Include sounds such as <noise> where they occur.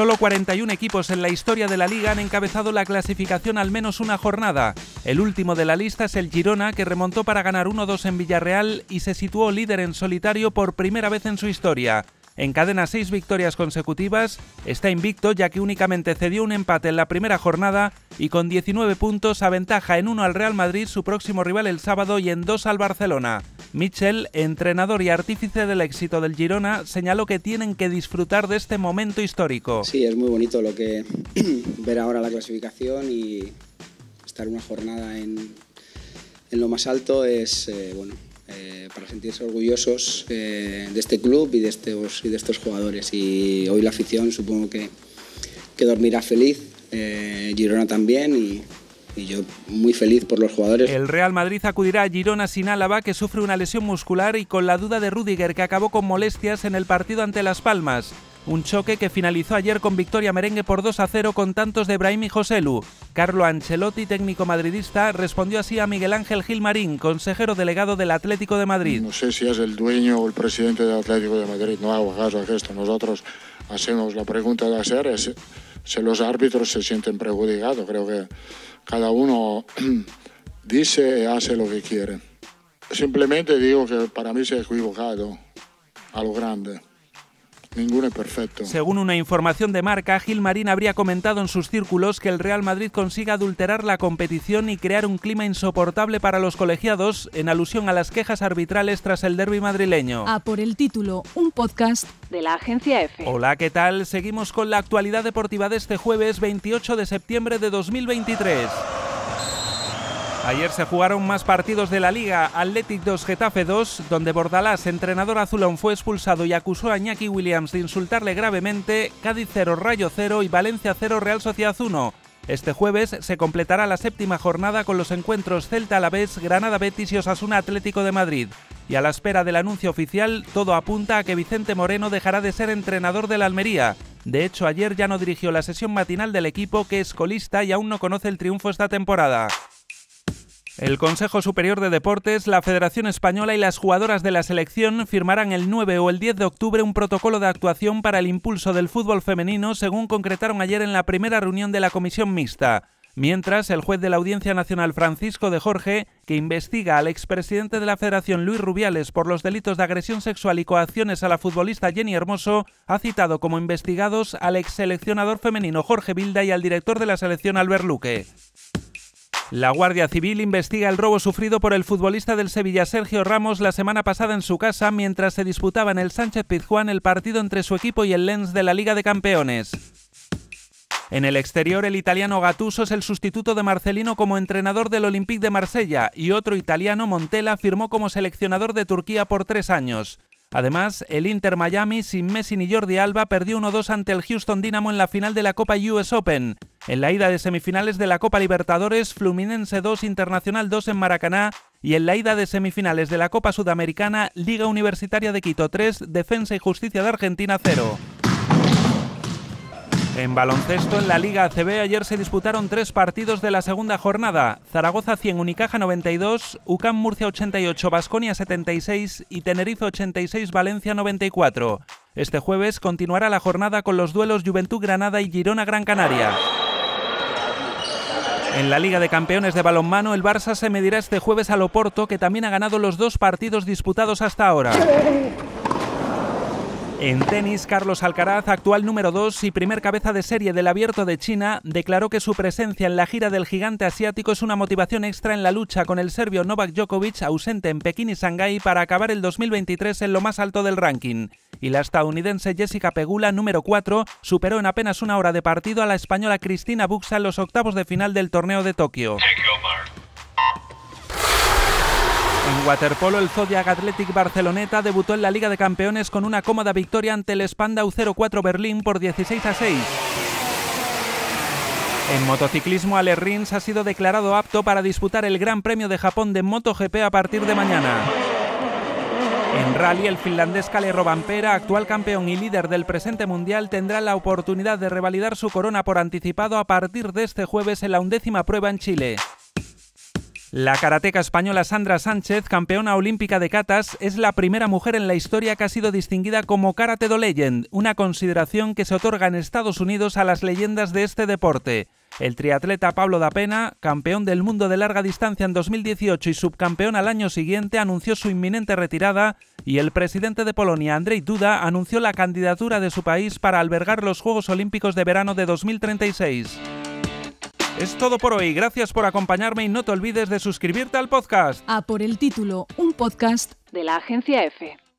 Solo 41 equipos en la historia de la liga han encabezado la clasificación al menos una jornada. El último de la lista es el Girona, que remontó para ganar 1-2 en Villarreal y se situó líder en solitario por primera vez en su historia cadena seis victorias consecutivas, está invicto ya que únicamente cedió un empate en la primera jornada y con 19 puntos aventaja en uno al Real Madrid, su próximo rival el sábado, y en dos al Barcelona. Michel, entrenador y artífice del éxito del Girona, señaló que tienen que disfrutar de este momento histórico. Sí, es muy bonito lo que <clears throat> ver ahora la clasificación y estar una jornada en, lo más alto es eh, bueno eh, para sentirse orgullosos eh, de este club y de, estos, de estos jugadores. Y hoy la afición supongo que, dormirá feliz, eh, Girona también y, y yo muy feliz por los jugadores. El Real Madrid acudirá a Girona sin Álava, que sufre una lesión muscular y con la duda de Rudiger, que acabó con molestias en el partido ante Las Palmas. Un choque que finalizó ayer con victoria merengue por 2 a 0 con tantos de Brahim y Joselu. Carlo Ancelotti, técnico madridista, respondió así a Miguel Ángel Gil Marín, consejero delegado del Atlético de Madrid. No sé si es el dueño o el presidente del Atlético de Madrid, no hago caso a esto. Nosotros hacemos la pregunta de hacer, es si los árbitros se sienten perjudicados. Creo que cada uno <clears throat> dice y hace lo que quiere. Simplemente digo que para mí se ha equivocado a lo grande. Ninguno es perfecto. Según una información de marca, Gilmarín habría comentado en sus círculos que el Real Madrid consiga adulterar la competición y crear un clima insoportable para los colegiados, en alusión a las quejas arbitrales tras el derby madrileño. A por el título, un podcast de la agencia F. Hola, ¿qué tal? Seguimos con la actualidad deportiva de este jueves 28 de septiembre de 2023. Ayer se jugaron más partidos de la Liga, Atlético 2 Getafe 2, donde Bordalás, entrenador azulón, fue expulsado y acusó a Iñaki Williams de insultarle gravemente, Cádiz 0 Rayo 0 y Valencia 0 Real Sociedad 1. Este jueves se completará la séptima jornada con los encuentros Celta Alavés, Granada Betis y Osasuna Atlético de Madrid. Y a la espera del anuncio oficial, todo apunta a que Vicente Moreno dejará de ser entrenador de la Almería. De hecho, ayer ya no dirigió la sesión matinal del equipo que es colista y aún no conoce el triunfo esta temporada. El Consejo Superior de Deportes, la Federación Española y las jugadoras de la selección firmarán el 9 o el 10 de octubre un protocolo de actuación para el impulso del fútbol femenino, según concretaron ayer en la primera reunión de la comisión mixta. Mientras, el juez de la Audiencia Nacional Francisco de Jorge, que investiga al expresidente de la Federación Luis Rubiales por los delitos de agresión sexual y coacciones a la futbolista Jenny Hermoso, ha citado como investigados al exseleccionador femenino Jorge Bilda y al director de la selección Albert Luque. La Guardia Civil investiga el robo sufrido por el futbolista del Sevilla Sergio Ramos la semana pasada en su casa mientras se disputaba en el Sánchez Pizjuán el partido entre su equipo y el Lens de la Liga de Campeones. En el exterior, el italiano Gatuso es el sustituto de Marcelino como entrenador del Olympique de Marsella y otro italiano, Montella, firmó como seleccionador de Turquía por tres años. Además, el Inter Miami sin Messi ni Jordi Alba perdió 1-2 ante el Houston Dynamo en la final de la Copa US Open en la ida de semifinales de la Copa Libertadores Fluminense 2 Internacional 2 en Maracaná y en la ida de semifinales de la Copa Sudamericana Liga Universitaria de Quito 3 Defensa y Justicia de Argentina 0. En baloncesto, en la Liga ACB ayer se disputaron tres partidos de la segunda jornada. Zaragoza 100, Unicaja 92, UCAM Murcia 88, Basconia 76 y Tenerife 86, Valencia 94. Este jueves continuará la jornada con los duelos Juventud Granada y Girona Gran Canaria. En la Liga de Campeones de Balonmano, el Barça se medirá este jueves al Oporto, que también ha ganado los dos partidos disputados hasta ahora. En tenis, Carlos Alcaraz, actual número 2 y primer cabeza de serie del Abierto de China, declaró que su presencia en la gira del gigante asiático es una motivación extra en la lucha con el serbio Novak Djokovic, ausente en Pekín y Shanghái, para acabar el 2023 en lo más alto del ranking y la estadounidense Jessica Pegula, número 4, superó en apenas una hora de partido a la española Cristina Buxa en los octavos de final del torneo de Tokio. En waterpolo, el Zodiac Athletic Barceloneta debutó en la Liga de Campeones con una cómoda victoria ante el Spandau 04 Berlín por 16 a 6. En motociclismo, Ale Rins ha sido declarado apto para disputar el Gran Premio de Japón de MotoGP a partir de mañana. En rally, el finlandés Kalle Robampera, actual campeón y líder del presente mundial, tendrá la oportunidad de revalidar su corona por anticipado a partir de este jueves en la undécima prueba en Chile. La karateca española Sandra Sánchez, campeona olímpica de catas, es la primera mujer en la historia que ha sido distinguida como Karate Do Legend, una consideración que se otorga en Estados Unidos a las leyendas de este deporte. El triatleta Pablo Dapena, campeón del mundo de larga distancia en 2018 y subcampeón al año siguiente, anunció su inminente retirada y el presidente de Polonia, Andrzej Duda, anunció la candidatura de su país para albergar los Juegos Olímpicos de Verano de 2036. Es todo por hoy, gracias por acompañarme y no te olvides de suscribirte al podcast. A por el título, un podcast de la agencia F.